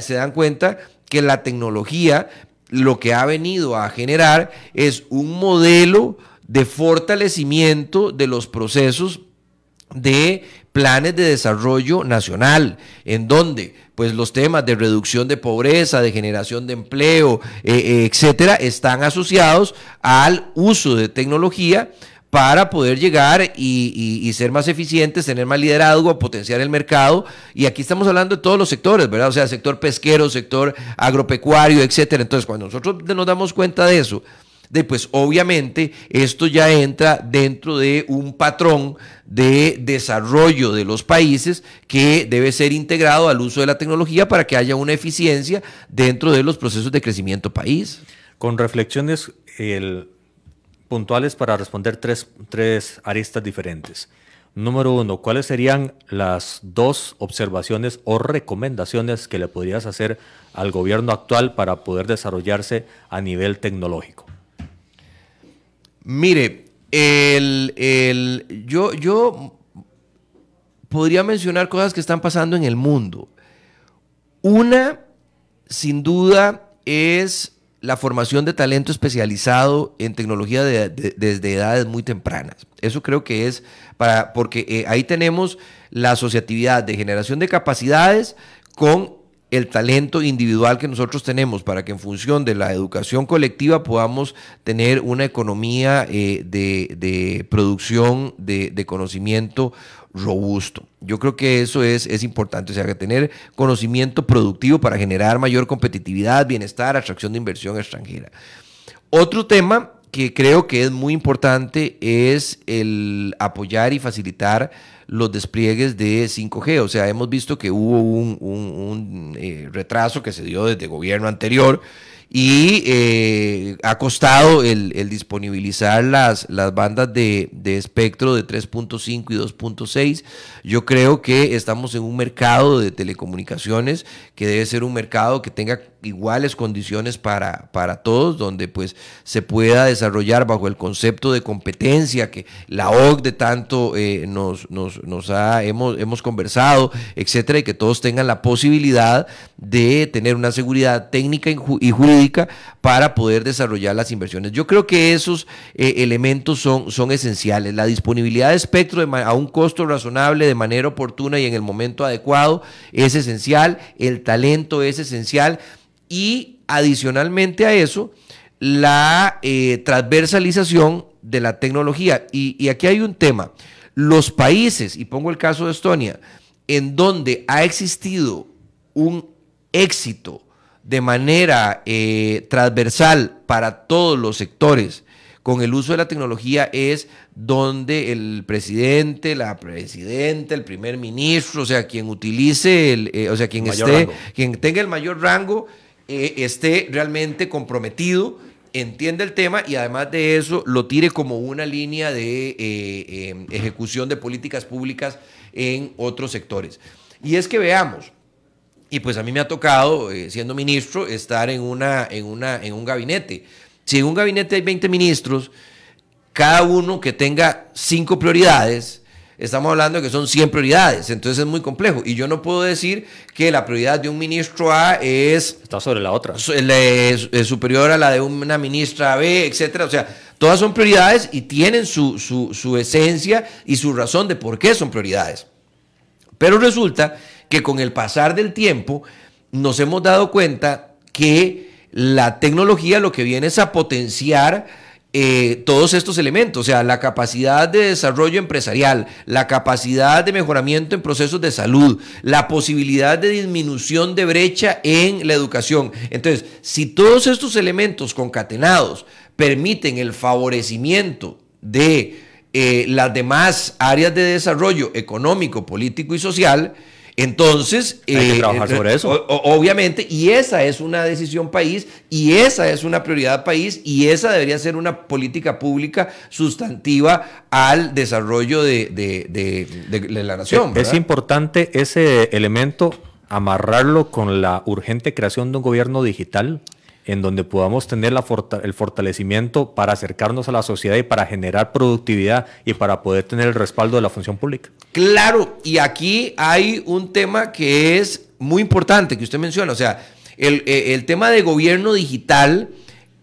se dan cuenta que la tecnología lo que ha venido a generar es un modelo de fortalecimiento de los procesos de planes de desarrollo nacional, en donde pues los temas de reducción de pobreza, de generación de empleo, etc., eh, eh, etcétera, están asociados al uso de tecnología para poder llegar y, ser más eficientes, tener más liderazgo, potenciar el mercado. Y aquí estamos hablando de todos los sectores, ¿verdad? O sea, sector pesquero, sector agropecuario, etcétera. Entonces, cuando nosotros nos damos cuenta de eso, pues obviamente esto ya entra dentro de un patrón de desarrollo de los países que debe ser integrado al uso de la tecnología para que haya una eficiencia dentro de los procesos de crecimiento país. Con reflexiones, el puntuales para responder tres, aristas diferentes. Número uno, ¿cuáles serían las dos observaciones o recomendaciones que le podrías hacer al gobierno actual para poder desarrollarse a nivel tecnológico? Mire, el, yo, yo podría mencionar cosas que están pasando en el mundo. Una, sin duda, es la formación de talento especializado en tecnología desde edades muy tempranas. Eso creo que es para, porque eh, ahí tenemos la asociatividad de generación de capacidades con el talento individual que nosotros tenemos para que en función de la educación colectiva podamos tener una economía eh, de, producción de, conocimiento robusto. Yo creo que eso es, es importante, o sea, que tener conocimiento productivo para generar mayor competitividad, bienestar, atracción de inversión extranjera. Otro tema que creo que es muy importante es el apoyar y facilitar los despliegues de 5G. O sea, hemos visto que hubo un, eh, retraso que se dio desde el gobierno anterior y eh, ha costado el, disponibilizar las, las, bandas de, de espectro de 3.5 y 2.6. Yo creo que estamos en un mercado de telecomunicaciones que debe ser un mercado que tenga iguales condiciones para, para todos, donde pues se pueda desarrollar bajo el concepto de competencia que la OCDE tanto eh, nos, nos, ha, hemos, hemos conversado, etcétera, y que todos tengan la posibilidad de tener una seguridad técnica y, jurídica para poder desarrollar las inversiones. Yo creo que esos eh, elementos son, son esenciales, la disponibilidad de espectro a un costo razonable, de manera oportuna y en el momento adecuado es esencial, el talento es esencial y adicionalmente a eso, la eh, transversalización de la tecnología. Y, aquí hay un tema. Los países, y pongo el caso de Estonia, en donde ha existido un éxito de manera eh, transversal para todos los sectores con el uso de la tecnología es donde el presidente, la presidenta, el primer ministro, o sea, quien utilice, el, eh, o sea, quien, quien tenga el mayor rango, eh, esté realmente comprometido, entienda el tema y además de eso lo tire como una línea de eh, em, ejecución de políticas públicas en otros sectores. Y es que veamos, y pues a mí me ha tocado, eh, siendo ministro, estar en, una, en, una, en un gabinete. Si en un gabinete hay 20 ministros, cada uno que tenga cinco prioridades, estamos hablando de que son 100 prioridades, entonces es muy complejo. Y yo no puedo decir que la prioridad de un ministro A es... Está sobre la otra. superior a la de una ministra B, etcétera. O sea, todas son prioridades y tienen su, su esencia y su razón de por qué son prioridades. Pero resulta que con el pasar del tiempo nos hemos dado cuenta que la tecnología lo que viene es a potenciar eh, todos estos elementos, o sea, la capacidad de desarrollo empresarial, la capacidad de mejoramiento en procesos de salud, la posibilidad de disminución de brecha en la educación. Entonces, si todos estos elementos concatenados permiten el favorecimiento de eh, las demás áreas de desarrollo económico, político y social, entonces, eh, eh, obviamente, y esa es una decisión país, y esa es una prioridad país, y esa debería ser una política pública sustantiva al desarrollo de, la nación. Es importante ese elemento amarrarlo con la urgente creación de un gobierno digital en donde podamos tener el fortalecimiento para acercarnos a la sociedad y para generar productividad y para poder tener el respaldo de la función pública. Claro, y aquí hay un tema que es muy importante que usted menciona, o sea, el eh, tema de gobierno digital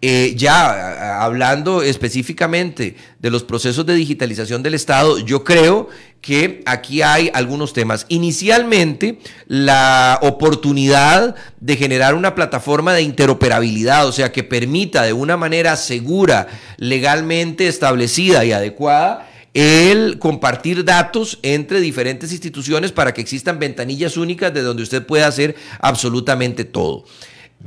eh, ya hablando específicamente de los procesos de digitalización del Estado, yo creo que aquí hay algunos temas. Inicialmente, la oportunidad de generar una plataforma de interoperabilidad, o sea, que permita de una manera segura, legalmente establecida y adecuada, el compartir datos entre diferentes instituciones para que existan ventanillas únicas de donde usted pueda hacer absolutamente todo.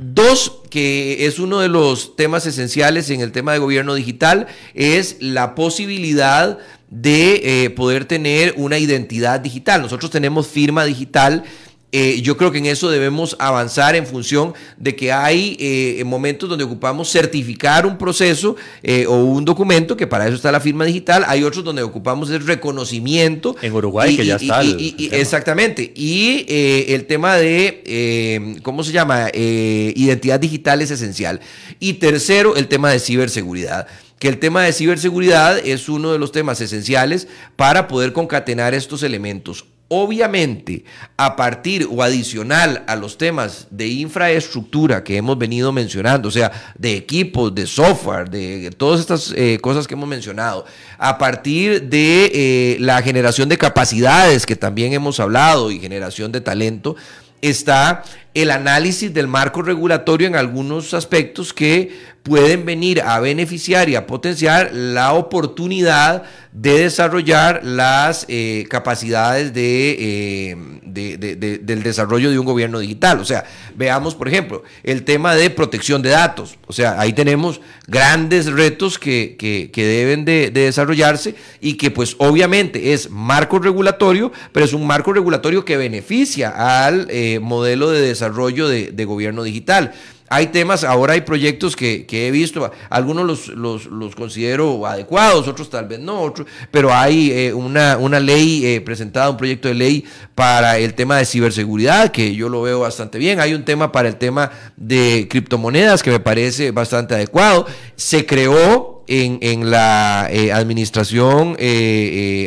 Dos, que es uno de los temas esenciales en el tema de gobierno digital, es la posibilidad de eh, poder tener una identidad digital. Nosotros tenemos firma digital eh, yo creo que en eso debemos avanzar en función de que hay eh, momentos donde ocupamos certificar un proceso eh, o un documento, que para eso está la firma digital, hay otros donde ocupamos el reconocimiento. En Uruguay, que ya está. exactamente. Y el tema de, ¿cómo se llama? identidad digital es esencial. Y tercero, el tema de ciberseguridad que el tema de ciberseguridad es uno de los temas esenciales para poder concatenar estos elementos. Obviamente, a partir o adicional a los temas de infraestructura que hemos venido mencionando, o sea, de equipos, de software, de todas estas eh, cosas que hemos mencionado, a partir de eh, la generación de capacidades que también hemos hablado y generación de talento, está el análisis del marco regulatorio en algunos aspectos que pueden venir a beneficiar y a potenciar la oportunidad de desarrollar las eh, capacidades eh, del desarrollo de un gobierno digital. O sea, veamos, por ejemplo, el tema de protección de datos. O sea, ahí tenemos grandes retos que, deben de, desarrollarse y que pues obviamente es marco regulatorio, pero es un marco regulatorio que beneficia al eh, modelo de desarrollo de gobierno digital hay temas, ahora hay proyectos que, he visto, algunos los, los, considero adecuados, otros tal vez no, otros, pero hay eh, una, una, ley eh, presentada, un proyecto de ley para el tema de ciberseguridad, que yo lo veo bastante bien, hay un tema para el tema de criptomonedas que me parece bastante adecuado, se creó en, en, la eh, administración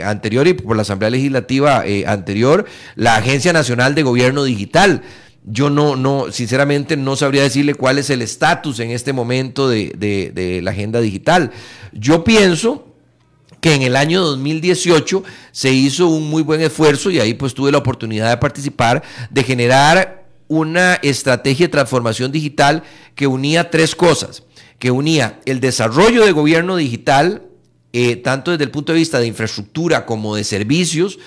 anterior y por la Asamblea Legislativa anterior, la Agencia Nacional de Gobierno Digital, yo no, no, sinceramente no sabría decirle cuál es el estatus en este momento de, la agenda digital. Yo pienso que en el año 2018 se hizo un muy buen esfuerzo y ahí pues tuve la oportunidad de participar, de generar una estrategia de transformación digital que unía tres cosas, que unía el desarrollo de gobierno digital, eh, tanto desde el punto de vista de infraestructura como de servicios,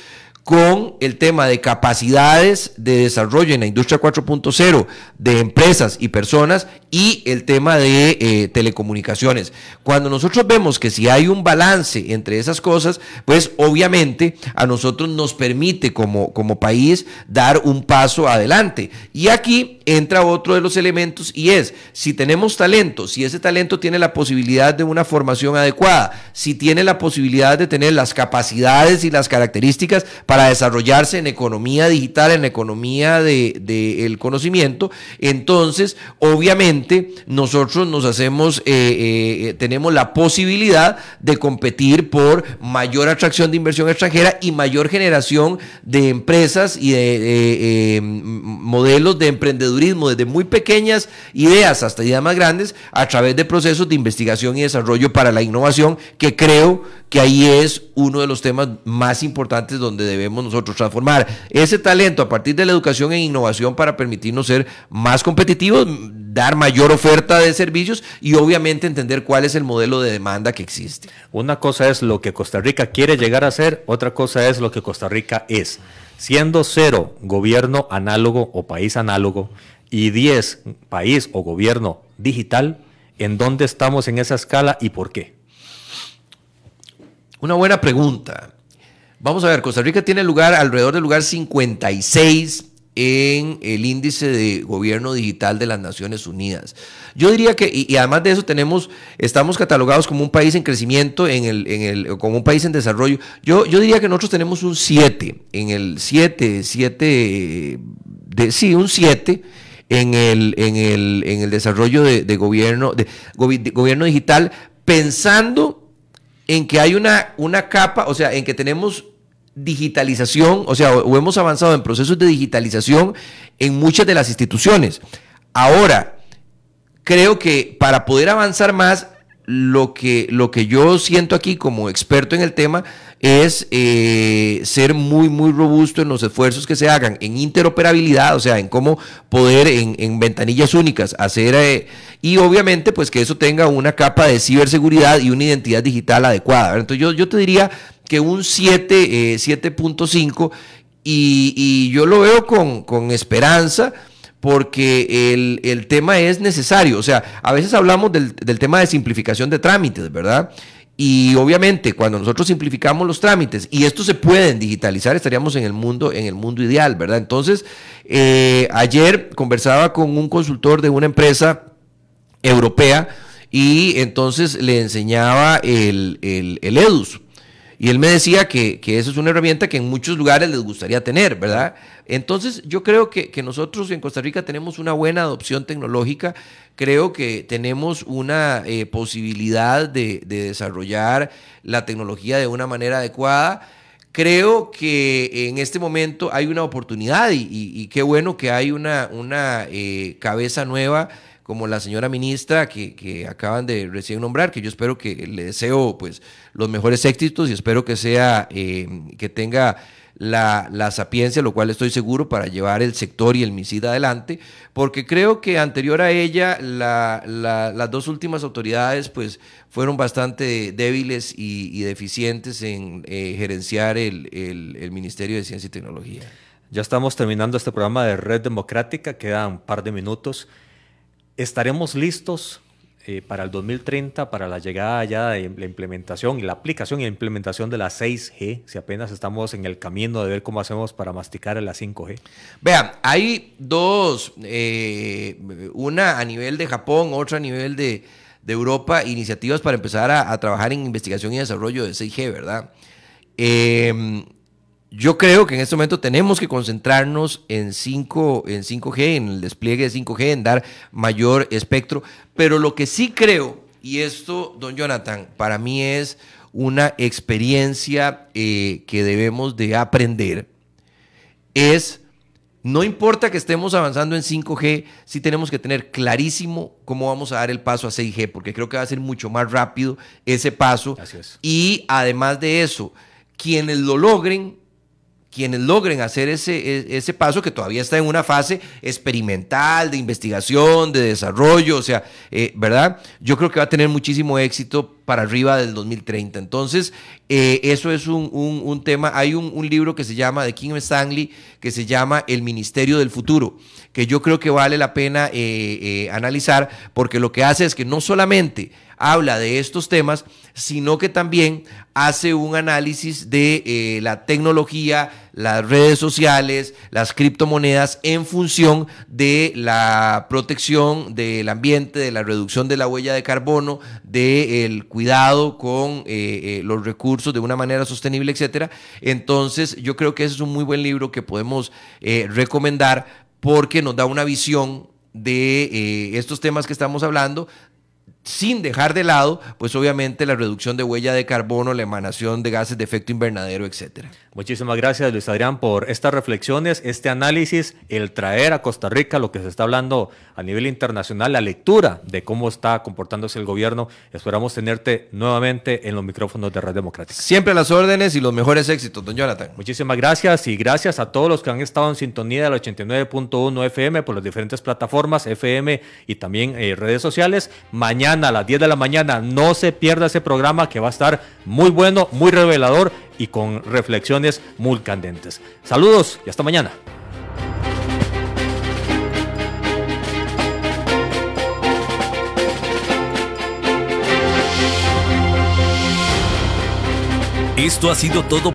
con el tema de capacidades de desarrollo en la industria 4.0 de empresas y personas y el tema de eh, telecomunicaciones. Cuando nosotros vemos que si hay un balance entre esas cosas, pues obviamente a nosotros nos permite como, como país dar un paso adelante. Y aquí entra otro de los elementos y es si tenemos talento, si ese talento tiene la posibilidad de una formación adecuada, si tiene la posibilidad de tener las capacidades y las características para para desarrollarse en economía digital, en economía del de, conocimiento. Entonces, obviamente, nosotros nos hacemos, eh, eh, tenemos la posibilidad de competir por mayor atracción de inversión extranjera y mayor generación de empresas y de eh, modelos de emprendedurismo desde muy pequeñas ideas hasta ideas más grandes a través de procesos de investigación y desarrollo para la innovación, que creo que ahí es uno de los temas más importantes donde debemos nosotros transformar ese talento a partir de la educación en innovación para permitirnos ser más competitivos, dar mayor oferta de servicios y obviamente entender cuál es el modelo de demanda que existe. Una cosa es lo que Costa Rica quiere llegar a ser, otra cosa es lo que Costa Rica es. Siendo cero gobierno análogo o país análogo y diez país o gobierno digital, ¿en dónde estamos en esa escala y por qué? Una buena pregunta. Vamos a ver, Costa Rica tiene lugar alrededor del lugar 56 en el índice de gobierno digital de las Naciones Unidas. Yo diría que, y, además de eso, tenemos, estamos catalogados como un país en crecimiento, en el, en el, como un país en desarrollo. Yo, yo diría que nosotros tenemos un 7, en el 7, 7, sí, un 7 en el, en el, en el desarrollo de, gobierno, de gobierno digital, pensando en que hay una, una capa, o sea, en que tenemos digitalización, o sea, o hemos avanzado en procesos de digitalización en muchas de las instituciones. Ahora, creo que para poder avanzar más, lo que, lo que yo siento aquí como experto en el tema es eh, ser muy, muy robusto en los esfuerzos que se hagan en interoperabilidad, o sea, en cómo poder en, ventanillas únicas hacer, eh, y obviamente pues que eso tenga una capa de ciberseguridad y una identidad digital adecuada. Entonces yo, te diría que un 7, 7.5, eh, y, y, yo lo veo con, con esperanza porque el, tema es necesario. O sea, a veces hablamos del, tema de simplificación de trámites, ¿verdad? Y obviamente, cuando nosotros simplificamos los trámites y estos se pueden digitalizar, estaríamos en el mundo, en el mundo ideal, ¿verdad? Entonces, eh, ayer conversaba con un consultor de una empresa europea y entonces le enseñaba el, el, el EDUS, y él me decía que, eso es una herramienta que en muchos lugares les gustaría tener, ¿verdad? Entonces yo creo que, nosotros en Costa Rica tenemos una buena adopción tecnológica, creo que tenemos una eh, posibilidad de, desarrollar la tecnología de una manera adecuada. Creo que en este momento hay una oportunidad y, qué bueno que hay una, una eh, cabeza nueva como la señora ministra que, que, acaban de recién nombrar, que yo espero que le deseo pues, los mejores éxitos y espero que, sea, em, que tenga la, la, sapiencia, lo cual estoy seguro, para llevar el sector y el MISID adelante, porque creo que anterior a ella las dos últimas autoridades pues, fueron bastante débiles y, deficientes en eh, gerenciar el, el, el Ministerio de Ciencia y Tecnología. Ya estamos terminando este programa de Red Democrática, quedan un par de minutos. ¿Estaremos listos eh, para el 2030 para la llegada ya de la implementación y la aplicación y la implementación de la 6G, si apenas estamos en el camino de ver cómo hacemos para masticar la 5G? Vean, hay dos, eh, una a nivel de Japón, otra a nivel de, Europa, iniciativas para empezar a, trabajar en investigación y desarrollo de 6G, ¿verdad? Eh, yo creo que en este momento tenemos que concentrarnos en, 5, en 5G, en el despliegue de 5G, en dar mayor espectro. Pero lo que sí creo, y esto, don Jonathan, para mí es una experiencia eh, que debemos de aprender, es, no importa que estemos avanzando en 5G, sí tenemos que tener clarísimo cómo vamos a dar el paso a 6G, porque creo que va a ser mucho más rápido ese paso. Y además de eso, quienes lo logren quienes logren hacer ese, e, ese paso, que todavía está en una fase experimental, de investigación, de desarrollo, o sea, eh, ¿verdad? Yo creo que va a tener muchísimo éxito para arriba del 2030. Entonces, eh, eso es un, tema. Hay un, un, libro que se llama, de Kim Stanley, que se llama El Ministerio del Futuro que yo creo que vale la pena eh, eh, analizar, porque lo que hace es que no solamente habla de estos temas, sino que también hace un análisis de eh, la tecnología, las redes sociales, las criptomonedas en función de la protección del ambiente, de la reducción de la huella de carbono, del cuidado con los recursos de una manera sostenible, etcétera. Entonces, yo creo que ese es un muy buen libro que podemos recomendar porque nos da una visión de eh, estos temas que estamos hablando sin dejar de lado, pues obviamente la reducción de huella de carbono, la emanación de gases de efecto invernadero, etcétera. Muchísimas gracias, Luis Adrián, por estas reflexiones, este análisis, el traer a Costa Rica lo que se está hablando a nivel internacional, la lectura de cómo está comportándose el gobierno. Esperamos tenerte nuevamente en los micrófonos de Red Democrática. Siempre las órdenes y los mejores éxitos, don Jonathan. Muchísimas gracias y gracias a todos los que han estado en sintonía del 89.1 FM por las diferentes plataformas FM y también eh, redes sociales. Mañana a las 10 de la mañana. No se pierda ese programa que va a estar muy bueno, muy revelador y con reflexiones muy candentes. Saludos y hasta mañana. Esto ha sido todo.